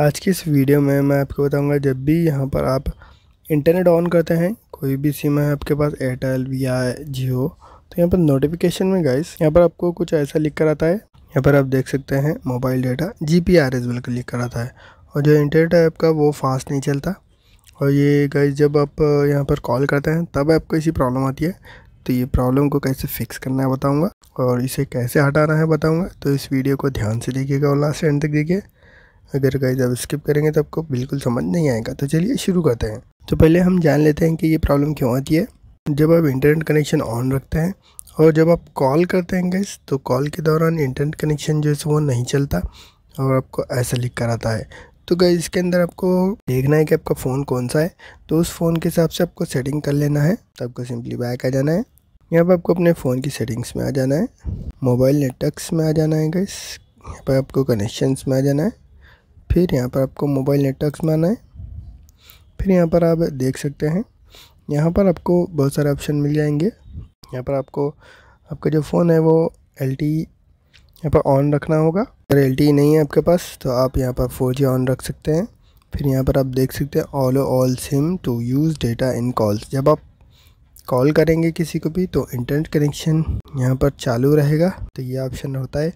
आज की इस वीडियो में मैं आपको बताऊंगा जब भी यहाँ पर आप इंटरनेट ऑन करते हैं कोई भी सिम है आपके पास एयरटेल या जियो तो यहाँ पर नोटिफिकेशन में गाइस यहाँ पर आपको कुछ ऐसा लिख कर आता है यहाँ पर आप देख सकते हैं mobile data G P R S बल्कि लिख कर आता है और जो इंटरनेट है आपका वो फास्ट नहीं चलता और ये गाइस जब आप यहाँ पर कॉल करते हैं तब आपको इसी प्रॉब्लम आती है तो ये प्रॉब्लम को कैसे फिक्स करना है बताऊँगा और इसे कैसे हटाना है बताऊँगा तो इस वीडियो को ध्यान से देखिएगा और लास्ट एंड तक देखिए अगर गाइज आप स्किप करेंगे तो आपको बिल्कुल समझ नहीं आएगा तो चलिए शुरू करते हैं तो पहले हम जान लेते हैं कि ये प्रॉब्लम क्यों आती है जब आप इंटरनेट कनेक्शन ऑन रखते हैं और जब आप कॉल करते हैं गैस तो कॉल के दौरान इंटरनेट कनेक्शन जो है वो नहीं चलता और आपको ऐसा लिख कर आता है तो गैस इसके अंदर आपको देखना है कि आपका फ़ोन कौन सा है तो उस फ़ोन के हिसाब से आपको सेटिंग कर लेना है तो आपको सिंपली बैक आ जाना है यहाँ पर आपको अपने फ़ोन की सेटिंग्स में आ जाना है मोबाइल नेटवर्कस में आ जाना है गैस यहाँ पर आपको कनेक्शन में आ जाना है फिर यहाँ पर आपको मोबाइल नेटवर्क्स में आना है फिर यहाँ पर आप देख सकते हैं यहाँ पर आपको बहुत सारे ऑप्शन मिल जाएंगे यहाँ पर आपको आपका जो फ़ोन है वो एल टी e यहाँ पर ऑन रखना होगा अगर एल टी e नहीं है आपके पास तो आप यहाँ पर फोर जी ऑन रख सकते हैं फिर यहाँ पर आप देख सकते हैं all all SIM two use data in calls जब आप कॉल करेंगे किसी को भी तो इंटरनेट कनेक्शन यहाँ पर चालू रहेगा तो ये ऑप्शन होता है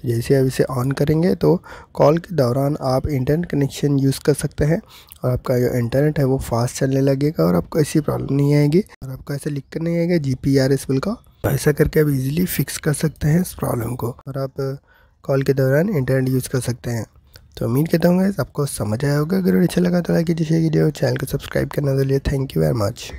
तो जैसे आप इसे ऑन करेंगे तो कॉल के दौरान आप इंटरनेट कनेक्शन यूज़ कर सकते हैं और आपका जो इंटरनेट है वो फास्ट चलने लगेगा और आपको ऐसी प्रॉब्लम नहीं आएगी और आपको ऐसा लिख कर नहीं आएगा G P R S bill का तो ऐसा करके आप इजीली फिक्स कर सकते हैं इस प्रॉब्लम को और आप कॉल के दौरान इंटरनेट यूज़ कर सकते हैं तो उम्मीद करता हूँ आपको समझ आया होगा अगर अच्छा लगा तो लाइक कीजिए वीडियो चैनल को सब्सक्राइब करना जरिए थैंक यू वेरी मच